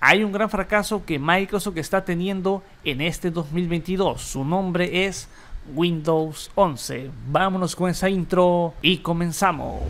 Hay un gran fracaso que Microsoft está teniendo en este 2022. Su nombre es Windows 11. Vámonos con esa intro y comenzamos.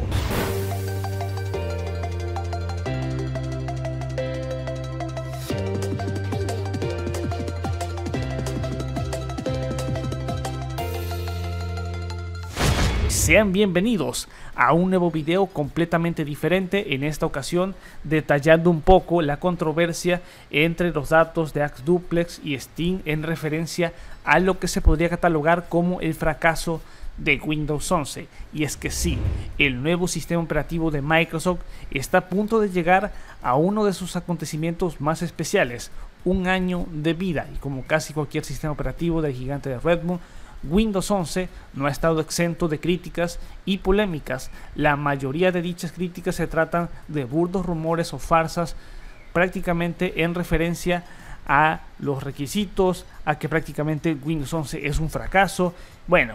Sean bienvenidos a un nuevo video completamente diferente, en esta ocasión detallando un poco la controversia entre los datos de Axe Duplex y Steam en referencia a lo que se podría catalogar como el fracaso de Windows 11. Y es que sí, el nuevo sistema operativo de Microsoft está a punto de llegar a uno de sus acontecimientos más especiales, un año de vida. Y como casi cualquier sistema operativo del gigante de Redmond, Windows 11 no ha estado exento de críticas y polémicas. La mayoría de dichas críticas se tratan de burdos rumores o farsas prácticamente en referencia a los requisitos, a que prácticamente Windows 11 es un fracaso. Bueno,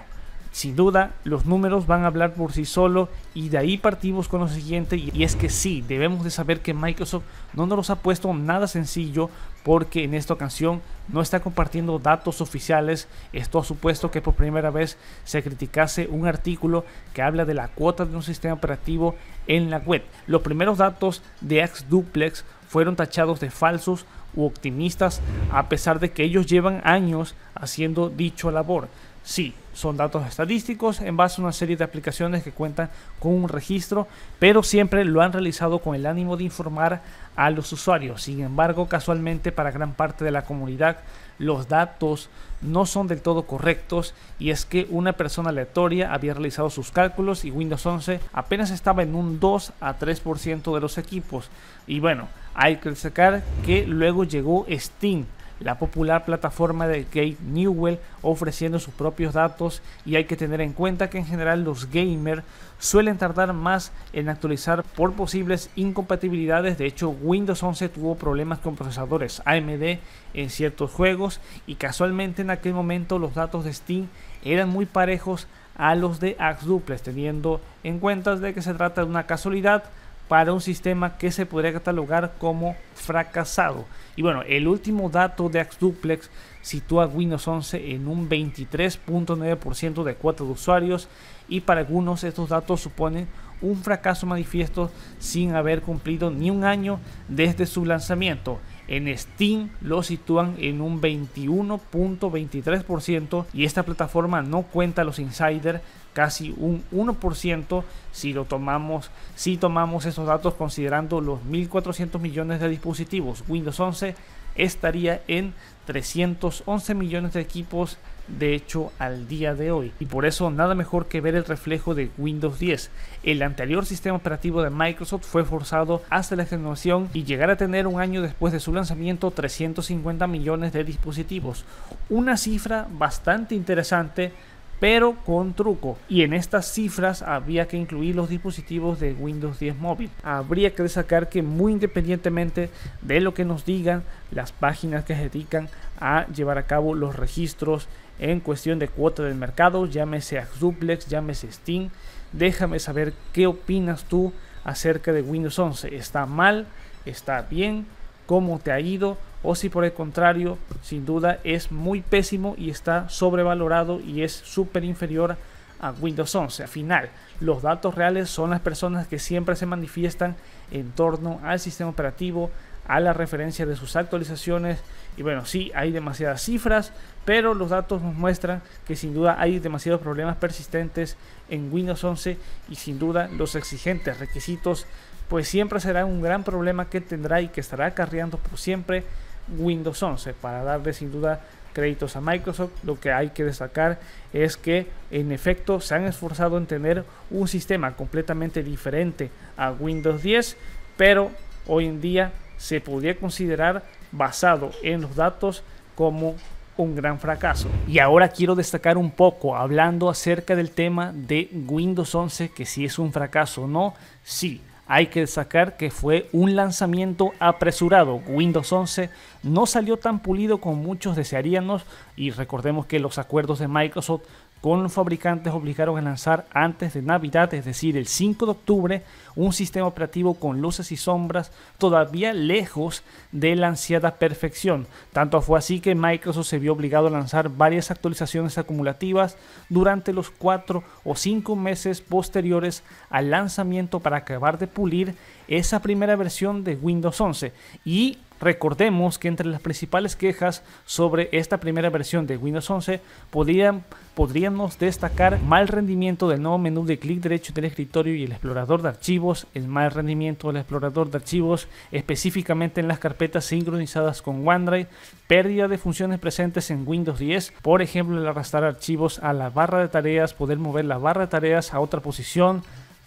sin duda, los números van a hablar por sí solo y de ahí partimos con lo siguiente y es que sí, debemos de saber que Microsoft no nos ha puesto nada sencillo porque en esta ocasión no está compartiendo datos oficiales. Esto ha supuesto que por primera vez se criticase un artículo que habla de la cuota de un sistema operativo en la web. Los primeros datos de Duplex fueron tachados de falsos u optimistas a pesar de que ellos llevan años haciendo dicho labor. Sí, son datos estadísticos en base a una serie de aplicaciones que cuentan con un registro, pero siempre lo han realizado con el ánimo de informar a los usuarios. Sin embargo, casualmente para gran parte de la comunidad los datos no son del todo correctos y es que una persona aleatoria había realizado sus cálculos y Windows 11 apenas estaba en un 2 a 3% de los equipos. Y bueno, hay que destacar que luego llegó Steam la popular plataforma de Gate Newell ofreciendo sus propios datos y hay que tener en cuenta que en general los gamers suelen tardar más en actualizar por posibles incompatibilidades. De hecho, Windows 11 tuvo problemas con procesadores AMD en ciertos juegos y casualmente en aquel momento los datos de Steam eran muy parejos a los de Axe Duplex, teniendo en cuenta de que se trata de una casualidad para un sistema que se podría catalogar como fracasado. Y bueno, el último dato de duplex sitúa Windows 11 en un 23.9% de cuota de usuarios y para algunos estos datos suponen un fracaso manifiesto sin haber cumplido ni un año desde su lanzamiento. En Steam lo sitúan en un 21.23% y esta plataforma no cuenta los insider casi un 1% si lo tomamos, si tomamos esos datos considerando los 1.400 millones de dispositivos. Windows 11 estaría en 311 millones de equipos de hecho al día de hoy. Y por eso nada mejor que ver el reflejo de Windows 10. El anterior sistema operativo de Microsoft fue forzado hasta la extenuación y llegar a tener un año después de su lanzamiento 350 millones de dispositivos. Una cifra bastante interesante pero con truco. Y en estas cifras había que incluir los dispositivos de Windows 10 móvil. Habría que destacar que muy independientemente de lo que nos digan las páginas que se dedican a llevar a cabo los registros en cuestión de cuota del mercado, llámese Duplex, llámese Steam, déjame saber qué opinas tú acerca de Windows 11. ¿Está mal? ¿Está bien? ¿Cómo te ha ido? o si por el contrario, sin duda es muy pésimo y está sobrevalorado y es súper inferior a Windows 11. Al final, los datos reales son las personas que siempre se manifiestan en torno al sistema operativo, a la referencia de sus actualizaciones. Y bueno, sí, hay demasiadas cifras, pero los datos nos muestran que sin duda hay demasiados problemas persistentes en Windows 11 y sin duda los exigentes requisitos pues siempre será un gran problema que tendrá y que estará acarreando por siempre Windows 11 para darle sin duda créditos a Microsoft. Lo que hay que destacar es que en efecto se han esforzado en tener un sistema completamente diferente a Windows 10, pero hoy en día se podría considerar basado en los datos como un gran fracaso. Y ahora quiero destacar un poco hablando acerca del tema de Windows 11 que si es un fracaso o no. Sí, hay que sacar que fue un lanzamiento apresurado. Windows 11 no salió tan pulido como muchos desearíamos y recordemos que los acuerdos de Microsoft con fabricantes obligaron a lanzar antes de Navidad, es decir, el 5 de octubre, un sistema operativo con luces y sombras todavía lejos de la ansiada perfección. Tanto fue así que Microsoft se vio obligado a lanzar varias actualizaciones acumulativas durante los 4 o 5 meses posteriores al lanzamiento para acabar de pulir esa primera versión de Windows 11 y Recordemos que entre las principales quejas sobre esta primera versión de Windows 11 podríamos destacar mal rendimiento del nuevo menú de clic derecho del escritorio y el explorador de archivos, el mal rendimiento del explorador de archivos específicamente en las carpetas sincronizadas con OneDrive, pérdida de funciones presentes en Windows 10, por ejemplo el arrastrar archivos a la barra de tareas, poder mover la barra de tareas a otra posición,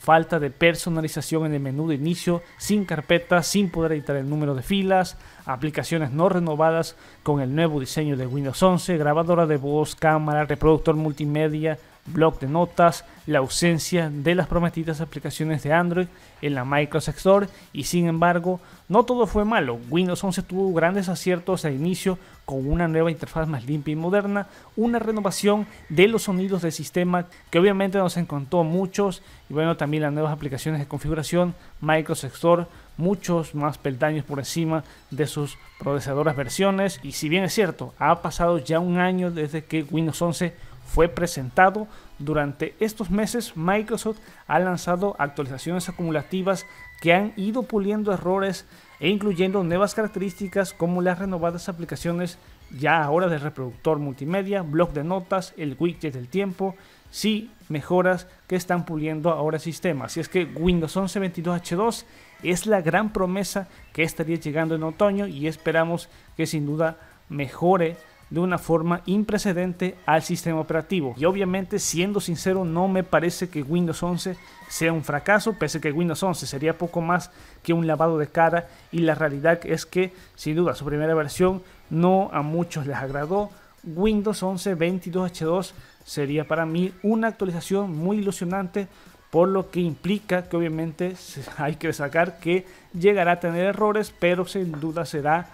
falta de personalización en el menú de inicio, sin carpetas, sin poder editar el número de filas, aplicaciones no renovadas con el nuevo diseño de Windows 11, grabadora de voz, cámara, reproductor multimedia, blog de notas, la ausencia de las prometidas aplicaciones de Android en la Microsoft Store y sin embargo no todo fue malo. Windows 11 tuvo grandes aciertos al inicio con una nueva interfaz más limpia y moderna, una renovación de los sonidos del sistema que obviamente nos encontró muchos y bueno también las nuevas aplicaciones de configuración, Microsoft Store, muchos más peldaños por encima de sus procesadoras versiones y si bien es cierto ha pasado ya un año desde que Windows 11 fue presentado, durante estos meses Microsoft ha lanzado actualizaciones acumulativas que han ido puliendo errores e incluyendo nuevas características como las renovadas aplicaciones ya ahora del reproductor multimedia, blog de notas, el widget del tiempo, sí mejoras que están puliendo ahora el sistema. Así es que Windows 11 22H2 es la gran promesa que estaría llegando en otoño y esperamos que sin duda mejore de una forma imprecedente al sistema operativo. Y obviamente, siendo sincero, no me parece que Windows 11 sea un fracaso, pese a que Windows 11 sería poco más que un lavado de cara y la realidad es que, sin duda, su primera versión no a muchos les agradó. Windows 11 22H2 sería para mí una actualización muy ilusionante, por lo que implica que obviamente hay que sacar que llegará a tener errores, pero sin duda será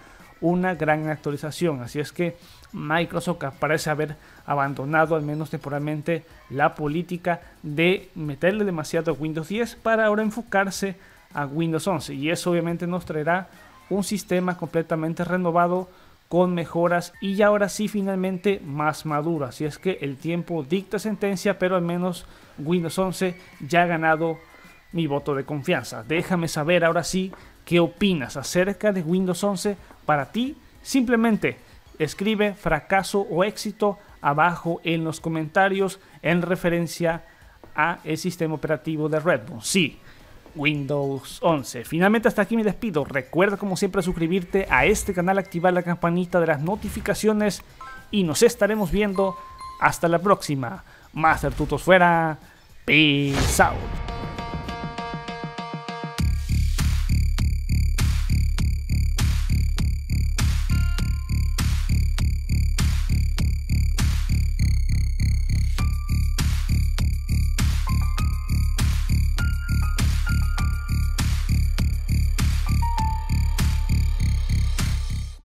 una gran actualización. Así es que Microsoft parece haber abandonado al menos temporalmente la política de meterle demasiado a Windows 10 para ahora enfocarse a Windows 11 y eso obviamente nos traerá un sistema completamente renovado con mejoras y ahora sí finalmente más maduro. Así es que el tiempo dicta sentencia, pero al menos Windows 11 ya ha ganado mi voto de confianza. Déjame saber ahora sí qué opinas acerca de Windows 11 para ti. Simplemente escribe fracaso o éxito abajo en los comentarios en referencia a el sistema operativo de red bull Sí, Windows 11. Finalmente hasta aquí me despido. Recuerda como siempre suscribirte a este canal, activar la campanita de las notificaciones y nos estaremos viendo hasta la próxima. Master Tutos fuera. Peace out.